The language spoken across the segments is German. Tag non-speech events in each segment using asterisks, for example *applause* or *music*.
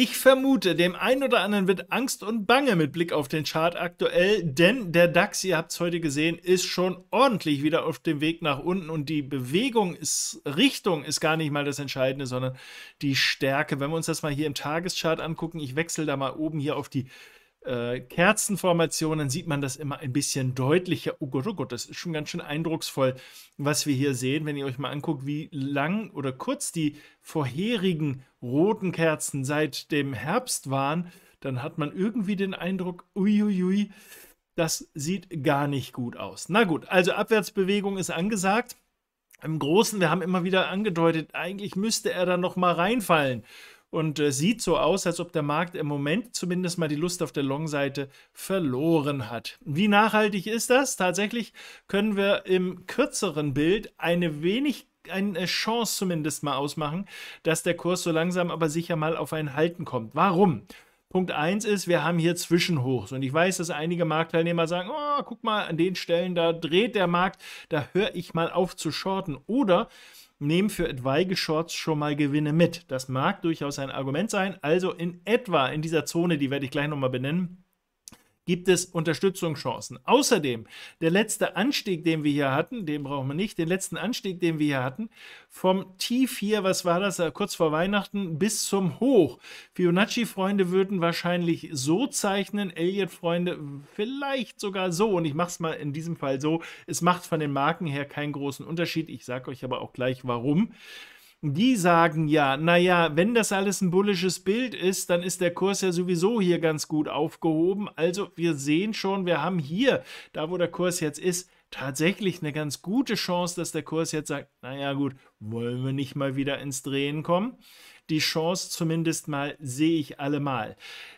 Ich vermute, dem einen oder anderen wird Angst und Bange mit Blick auf den Chart aktuell, denn der DAX, ihr habt es heute gesehen, ist schon ordentlich wieder auf dem Weg nach unten und die Bewegung ist, Richtung ist gar nicht mal das Entscheidende, sondern die Stärke. Wenn wir uns das mal hier im Tageschart angucken, ich wechsle da mal oben hier auf die äh, Kerzenformationen sieht man das immer ein bisschen deutlicher. Oh Gott, oh Gott, das ist schon ganz schön eindrucksvoll, was wir hier sehen. Wenn ihr euch mal anguckt, wie lang oder kurz die vorherigen roten Kerzen seit dem Herbst waren, dann hat man irgendwie den Eindruck, uiuiui, das sieht gar nicht gut aus. Na gut, also Abwärtsbewegung ist angesagt. Im Großen, wir haben immer wieder angedeutet, eigentlich müsste er da nochmal reinfallen und äh, sieht so aus, als ob der Markt im Moment zumindest mal die Lust auf der Long-Seite verloren hat. Wie nachhaltig ist das? Tatsächlich können wir im kürzeren Bild eine wenig eine äh, Chance zumindest mal ausmachen, dass der Kurs so langsam aber sicher mal auf ein Halten kommt. Warum? Punkt 1 ist, wir haben hier Zwischenhochs. Und ich weiß, dass einige Marktteilnehmer sagen, oh, guck mal, an den Stellen, da dreht der Markt, da höre ich mal auf zu shorten. Oder nehmen für etwaige Shorts schon mal Gewinne mit. Das mag durchaus ein Argument sein. Also in etwa in dieser Zone, die werde ich gleich nochmal benennen, gibt es Unterstützungschancen. Außerdem, der letzte Anstieg, den wir hier hatten, den brauchen wir nicht, den letzten Anstieg, den wir hier hatten, vom Tief hier, was war das, äh, kurz vor Weihnachten, bis zum Hoch. Fibonacci-Freunde würden wahrscheinlich so zeichnen, Elliott-Freunde vielleicht sogar so. Und ich mache es mal in diesem Fall so. Es macht von den Marken her keinen großen Unterschied. Ich sage euch aber auch gleich, warum die sagen ja, naja, wenn das alles ein bullisches Bild ist, dann ist der Kurs ja sowieso hier ganz gut aufgehoben. Also wir sehen schon, wir haben hier, da wo der Kurs jetzt ist, tatsächlich eine ganz gute Chance, dass der Kurs jetzt sagt, naja gut, wollen wir nicht mal wieder ins Drehen kommen? Die Chance zumindest mal sehe ich allemal.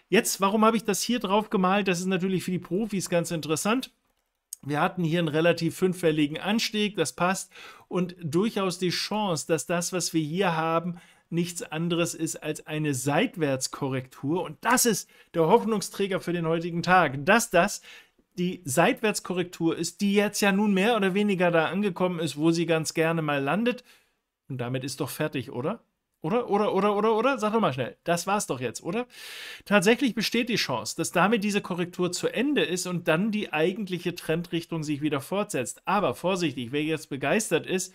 Jetzt, warum habe ich das hier drauf gemalt? Das ist natürlich für die Profis ganz interessant. Wir hatten hier einen relativ fünffälligen Anstieg, das passt und durchaus die Chance, dass das, was wir hier haben, nichts anderes ist als eine Seitwärtskorrektur. Und das ist der Hoffnungsträger für den heutigen Tag, dass das die Seitwärtskorrektur ist, die jetzt ja nun mehr oder weniger da angekommen ist, wo sie ganz gerne mal landet. Und damit ist doch fertig, oder? Oder, oder, oder, oder, oder? Sag doch mal schnell. Das war's doch jetzt, oder? Tatsächlich besteht die Chance, dass damit diese Korrektur zu Ende ist und dann die eigentliche Trendrichtung sich wieder fortsetzt. Aber vorsichtig, wer jetzt begeistert ist,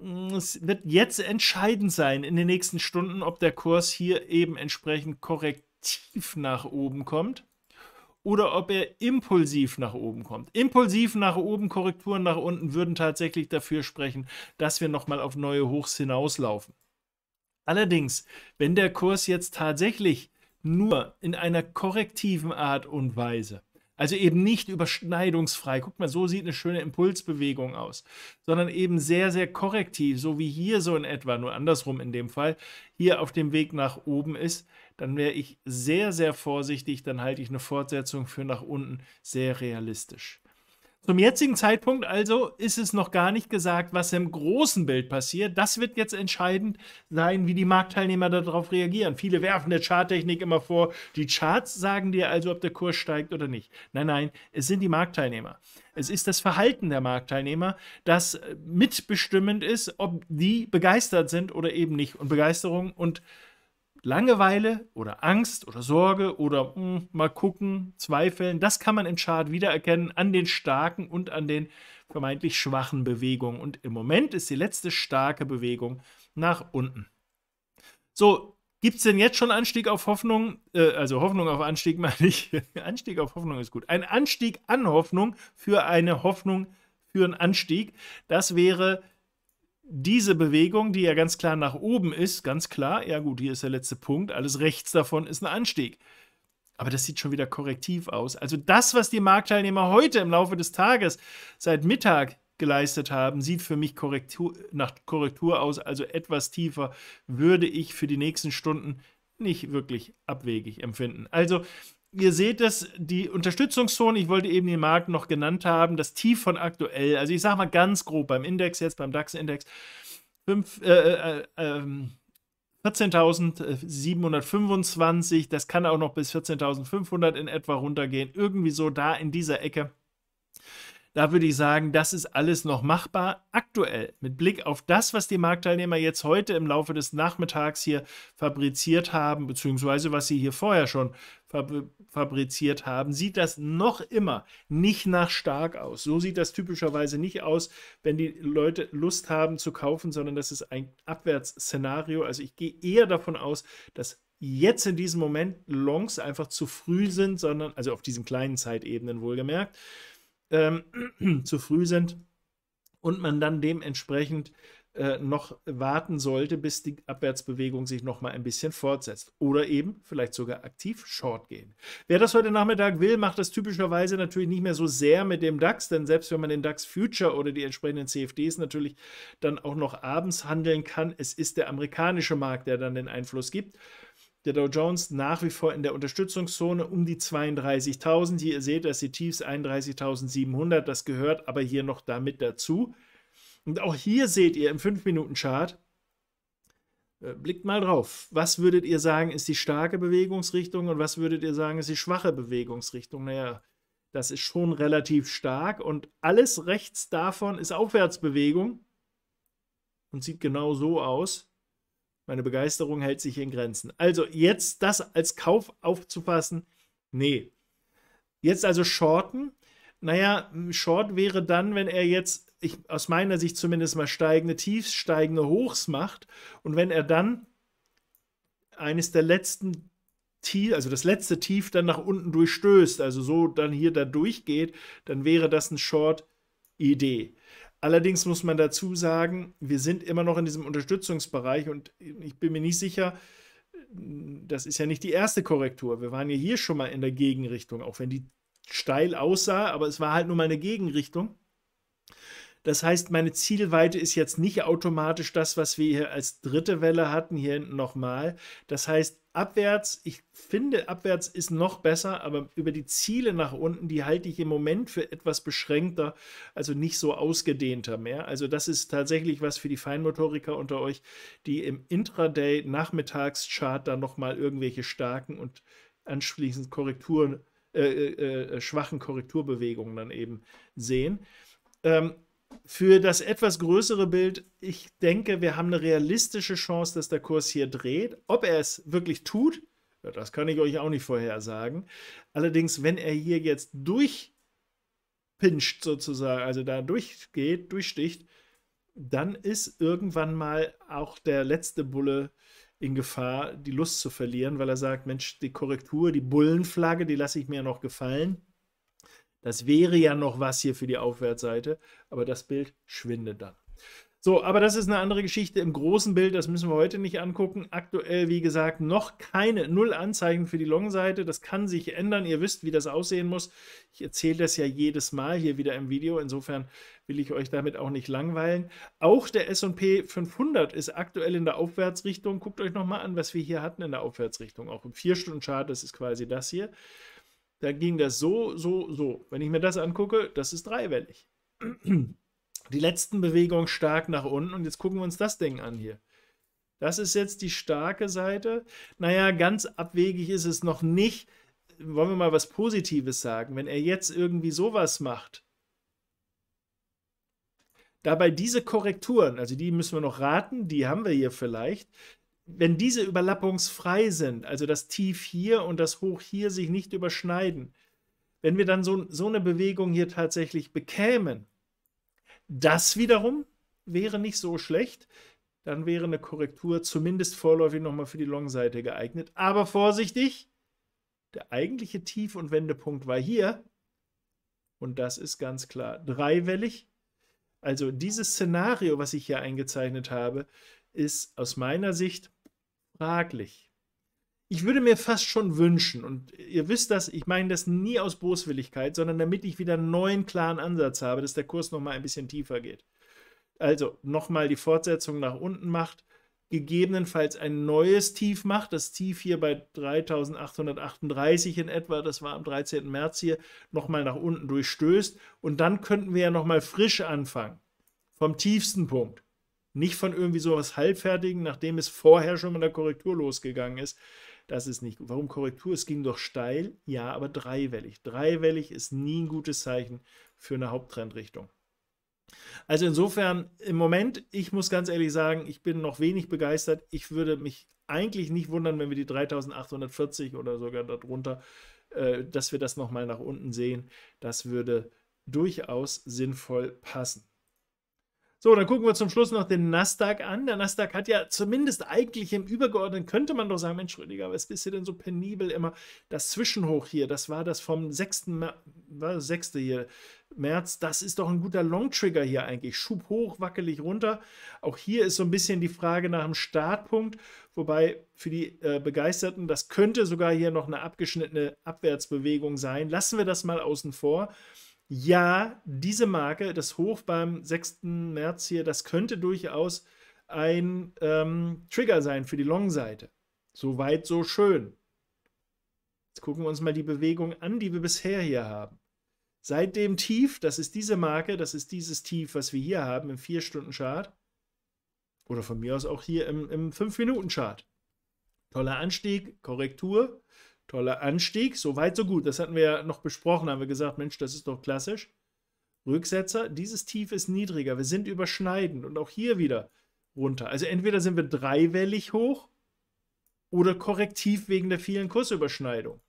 mm, es wird jetzt entscheidend sein in den nächsten Stunden, ob der Kurs hier eben entsprechend korrektiv nach oben kommt oder ob er impulsiv nach oben kommt. Impulsiv nach oben, Korrekturen nach unten würden tatsächlich dafür sprechen, dass wir nochmal auf neue Hochs hinauslaufen. Allerdings, wenn der Kurs jetzt tatsächlich nur in einer korrektiven Art und Weise, also eben nicht überschneidungsfrei, guck mal, so sieht eine schöne Impulsbewegung aus, sondern eben sehr, sehr korrektiv, so wie hier so in etwa, nur andersrum in dem Fall, hier auf dem Weg nach oben ist, dann wäre ich sehr, sehr vorsichtig, dann halte ich eine Fortsetzung für nach unten sehr realistisch. Zum jetzigen Zeitpunkt also ist es noch gar nicht gesagt, was im großen Bild passiert. Das wird jetzt entscheidend sein, wie die Marktteilnehmer darauf reagieren. Viele werfen der Charttechnik immer vor, die Charts sagen dir also, ob der Kurs steigt oder nicht. Nein, nein, es sind die Marktteilnehmer. Es ist das Verhalten der Marktteilnehmer, das äh, mitbestimmend ist, ob die begeistert sind oder eben nicht. Und Begeisterung und äh, Langeweile oder Angst oder Sorge oder mh, hm, mal gucken, Zweifeln, das kann man im Chart wiedererkennen an den starken und an den vermeintlich schwachen Bewegungen. Und im Moment ist die letzte starke Bewegung nach unten. So, gibt es denn jetzt schon Anstieg auf Hoffnung? Äh, also Hoffnung auf Anstieg *laughs* meine ich. Anstieg auf Hoffnung ist gut. Ein Anstieg an Hoffnung für eine Hoffnung für einen Anstieg. Das wäre diese Bewegung, die ja ganz klar nach oben ist, ganz klar, ja gut, hier ist der letzte Punkt, alles rechts davon ist ein Anstieg. Aber das sieht schon wieder korrektiv aus. Also das, was die Marktteilnehmer heute im Laufe des Tages seit Mittag geleistet haben, sieht für mich Korrektur, nach Korrektur aus, also etwas tiefer würde ich für die nächsten Stunden nicht wirklich abwegig empfinden. Also ihr seht es, die Unterstützungszone, ich wollte eben den Markt noch genannt haben, das Tief von aktuell, also ich sage mal ganz grob beim Index jetzt, beim DAX-Index, äh, äh, 14.725, äh, ähm, das kann auch noch bis 14.500 in etwa runtergehen, irgendwie so da in dieser Ecke. Da würde ich sagen, das ist alles noch machbar aktuell. Mit Blick auf das, was die Marktteilnehmer jetzt heute im Laufe des Nachmittags hier fabriziert haben, beziehungsweise was sie hier vorher schon fabriziert haben, sieht das noch immer nicht nach stark aus. So sieht das typischerweise nicht aus, wenn die Leute Lust haben zu kaufen, sondern das ist ein Abwärtsszenario. Also ich gehe eher davon aus, dass jetzt in diesem Moment Longs einfach zu früh sind, sondern also auf diesen kleinen Zeitebenen wohlgemerkt, ähm, *clears throat* zu früh sind und man dann dementsprechend äh, noch warten sollte, bis die Abwärtsbewegung sich noch mal ein bisschen fortsetzt. Oder eben vielleicht sogar aktiv short gehen. Wer das heute Nachmittag will, macht das typischerweise natürlich nicht mehr so sehr mit dem DAX, denn selbst wenn man den DAX Future oder die entsprechenden CFDs natürlich dann auch noch abends handeln kann, es ist der amerikanische Markt, der dann den Einfluss gibt. Der Dow Jones nach wie vor in der Unterstützungszone um die 32.000. Hier ihr seht, dass die Tiefs 31.700, das gehört aber hier noch damit dazu. Und auch hier seht ihr im 5-Minuten-Chart, äh, Blickt mal drauf. Was würdet ihr sagen, ist die starke Bewegungsrichtung und was würdet ihr sagen, ist die schwache Bewegungsrichtung? Naja, das ist schon relativ stark und alles rechts davon ist Aufwärtsbewegung und sieht genau so aus. Meine Begeisterung hält sich in Grenzen. Also jetzt das als Kauf aufzufassen, nee. Jetzt also shorten. Naja, Short wäre dann, wenn er jetzt, ich, aus meiner Sicht zumindest mal steigende Tiefs, steigende Hochs macht und wenn er dann eines der letzten Tief, also das letzte Tief dann nach unten durchstößt, also so dann hier da durchgeht, dann wäre das ein Short-Idee. Allerdings muss man dazu sagen, wir sind immer noch in diesem Unterstützungsbereich und ich bin mir nicht sicher, das ist ja nicht die erste Korrektur. Wir waren ja hier schon mal in der Gegenrichtung, auch wenn die steil aussah, aber es war halt nur mal eine Gegenrichtung. Das heißt, meine Zielweite ist jetzt nicht automatisch das, was wir hier als dritte Welle hatten, hier hinten nochmal. Das heißt, abwärts, ich finde, abwärts ist noch besser, aber über die Ziele nach unten, die halte ich im Moment für etwas beschränkter, also nicht so ausgedehnter mehr. Also das ist tatsächlich was für die Feinmotoriker unter euch, die im Intraday-Nachmittagschart dann nochmal irgendwelche starken und anschließend Korrekturen, äh, äh, äh schwachen Korrekturbewegungen dann eben sehen. Ähm, für das etwas größere Bild, ich denke, wir haben eine realistische Chance, dass der Kurs hier dreht. Ob er es wirklich tut, das kann ich euch auch nicht vorhersagen. Allerdings, wenn er hier jetzt durchpinscht sozusagen, also da durchgeht, durchsticht, dann ist irgendwann mal auch der letzte Bulle in Gefahr, die Lust zu verlieren, weil er sagt, Mensch, die Korrektur, die Bullenflagge, die lasse ich mir noch gefallen. Das wäre ja noch was hier für die Aufwärtsseite, aber das Bild schwindet dann. So, aber das ist eine andere Geschichte im großen Bild, das müssen wir heute nicht angucken. Aktuell, wie gesagt, noch keine null Anzeichen für die Long-Seite. Das kann sich ändern. Ihr wisst, wie das aussehen muss. Ich erzähle das ja jedes Mal hier wieder im Video. Insofern will ich euch damit auch nicht langweilen. Auch der S&P 500 ist aktuell in der Aufwärtsrichtung. Guckt euch nochmal an, was wir hier hatten in der Aufwärtsrichtung. Auch im 4-Stunden-Chart, das ist quasi das hier da ging das so, so, so. Wenn ich mir das angucke, das ist dreiwellig. Die letzten Bewegungen stark nach unten und jetzt gucken wir uns das Ding an hier. Das ist jetzt die starke Seite. Naja, ganz abwegig ist es noch nicht. Wollen wir mal was Positives sagen? Wenn er jetzt irgendwie sowas macht, dabei diese Korrekturen, also die müssen wir noch raten, die haben wir hier vielleicht, wenn diese überlappungsfrei sind, also das Tief hier und das Hoch hier sich nicht überschneiden, wenn wir dann so, so eine Bewegung hier tatsächlich bekämen, das wiederum wäre nicht so schlecht. Dann wäre eine Korrektur zumindest vorläufig nochmal für die Long-Seite geeignet. Aber vorsichtig, der eigentliche Tief- und Wendepunkt war hier. Und das ist ganz klar dreiwellig. Also dieses Szenario, was ich hier eingezeichnet habe, ist aus meiner Sicht Fraglich. Ich würde mir fast schon wünschen, und ihr wisst das, ich meine das nie aus Boswilligkeit, sondern damit ich wieder einen neuen klaren Ansatz habe, dass der Kurs nochmal ein bisschen tiefer geht. Also nochmal die Fortsetzung nach unten macht, gegebenenfalls ein neues Tief macht. Das Tief hier bei 3838 in etwa, das war am 13. März hier, nochmal nach unten durchstößt. Und dann könnten wir ja nochmal frisch anfangen. Vom tiefsten Punkt. Nicht von irgendwie sowas Halbfertigen, nachdem es vorher schon mit der Korrektur losgegangen ist. Das ist nicht gut. Warum Korrektur? Es ging doch steil, ja, aber dreiwellig. Dreiwellig ist nie ein gutes Zeichen für eine Haupttrendrichtung. Also insofern, im Moment, ich muss ganz ehrlich sagen, ich bin noch wenig begeistert. Ich würde mich eigentlich nicht wundern, wenn wir die 3840 oder sogar darunter, äh, dass wir das nochmal nach unten sehen. Das würde durchaus sinnvoll passen. So, dann gucken wir zum Schluss noch den Nasdaq an. Der Nasdaq hat ja zumindest eigentlich im Übergeordneten, könnte man doch sagen, Mensch, Rüdiger, was bist du denn so penibel immer? Das Zwischenhoch hier, das war das vom 6. Mer 6. hier, März, das ist doch ein guter Long-Trigger hier eigentlich. Schub hoch, wackelig runter. Auch hier ist so ein bisschen die Frage nach dem Startpunkt, wobei für die äh, Begeisterten, das könnte sogar hier noch eine abgeschnittene Abwärtsbewegung sein. Lassen wir das mal außen vor ja, diese Marke, das Hoch beim 6. März hier, das könnte durchaus ein ähm, Trigger sein für die Long-Seite. So weit, so schön. Jetzt gucken wir uns mal die Bewegung an, die wir bisher hier haben. Seit dem Tief, das ist diese Marke, das ist dieses Tief, was wir hier haben im 4-Stunden-Chart. Oder von mir aus auch hier im, im 5-Minuten-Chart. Toller Anstieg, Korrektur. Toller Anstieg, so weit, so gut. Das hatten wir ja noch besprochen, haben wir gesagt, Mensch, das ist doch klassisch. Rücksetzer, dieses Tief ist niedriger. Wir sind überschneidend und auch hier wieder runter. Also entweder sind wir dreiwellig hoch oder korrektiv wegen der vielen Kursüberschneidung.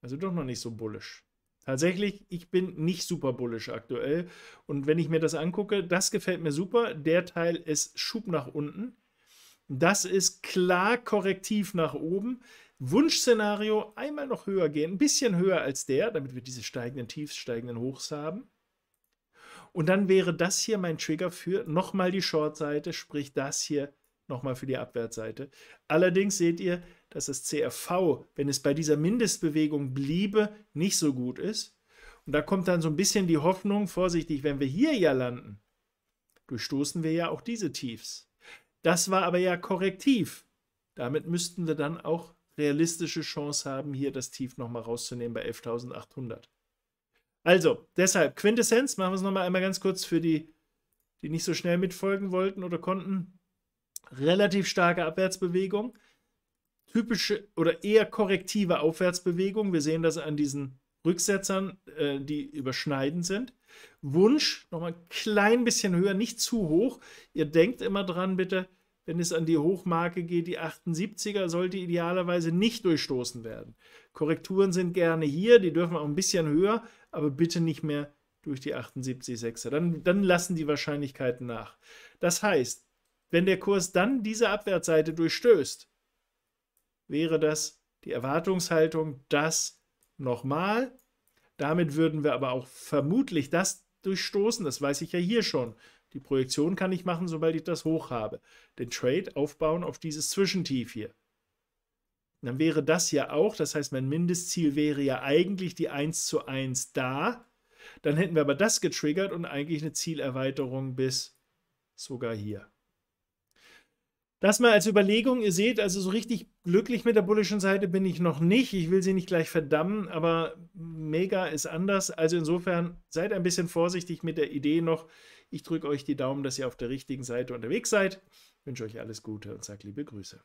Also doch noch nicht so bullisch. Tatsächlich, ich bin nicht super bullisch aktuell. Und wenn ich mir das angucke, das gefällt mir super. Der Teil ist Schub nach unten. Das ist klar korrektiv nach oben. Wunschszenario einmal noch höher gehen, ein bisschen höher als der, damit wir diese steigenden Tiefs, steigenden Hochs haben. Und dann wäre das hier mein Trigger für nochmal die Short-Seite, sprich das hier nochmal für die Abwärtsseite. Allerdings seht ihr, dass das CRV, wenn es bei dieser Mindestbewegung bliebe, nicht so gut ist. Und da kommt dann so ein bisschen die Hoffnung, vorsichtig, wenn wir hier ja landen, durchstoßen wir ja auch diese Tiefs. Das war aber ja korrektiv. Damit müssten wir dann auch realistische Chance haben, hier das Tief nochmal rauszunehmen bei 11.800. Also, deshalb, Quintessenz, machen wir es nochmal einmal ganz kurz für die, die nicht so schnell mitfolgen wollten oder konnten. Relativ starke Abwärtsbewegung, typische oder eher korrektive Aufwärtsbewegung. Wir sehen das an diesen Rücksetzern, äh, die überschneidend sind. Wunsch, nochmal ein klein bisschen höher, nicht zu hoch. Ihr denkt immer dran, bitte, wenn es an die Hochmarke geht, die 78er sollte idealerweise nicht durchstoßen werden. Korrekturen sind gerne hier, die dürfen auch ein bisschen höher, aber bitte nicht mehr durch die 78,6er. Dann, dann lassen die Wahrscheinlichkeiten nach. Das heißt, wenn der Kurs dann diese Abwärtsseite durchstößt, wäre das die Erwartungshaltung, das nochmal, damit würden wir aber auch vermutlich das durchstoßen, das weiß ich ja hier schon, die Projektion kann ich machen, sobald ich das hoch habe. Den Trade aufbauen auf dieses Zwischentief hier. dann wäre das ja auch, das heißt, mein Mindestziel wäre ja eigentlich die 1 zu 1 da. Dann hätten wir aber das getriggert und eigentlich eine Zielerweiterung bis sogar hier. Das mal als Überlegung. Ihr seht, also so richtig glücklich mit der bullischen Seite bin ich noch nicht. Ich will sie nicht gleich verdammen, aber mega ist anders. Also insofern seid ein bisschen vorsichtig mit der Idee noch, ich drücke euch die Daumen, dass ihr auf der richtigen Seite unterwegs seid. Wünsche euch alles Gute und sage liebe Grüße.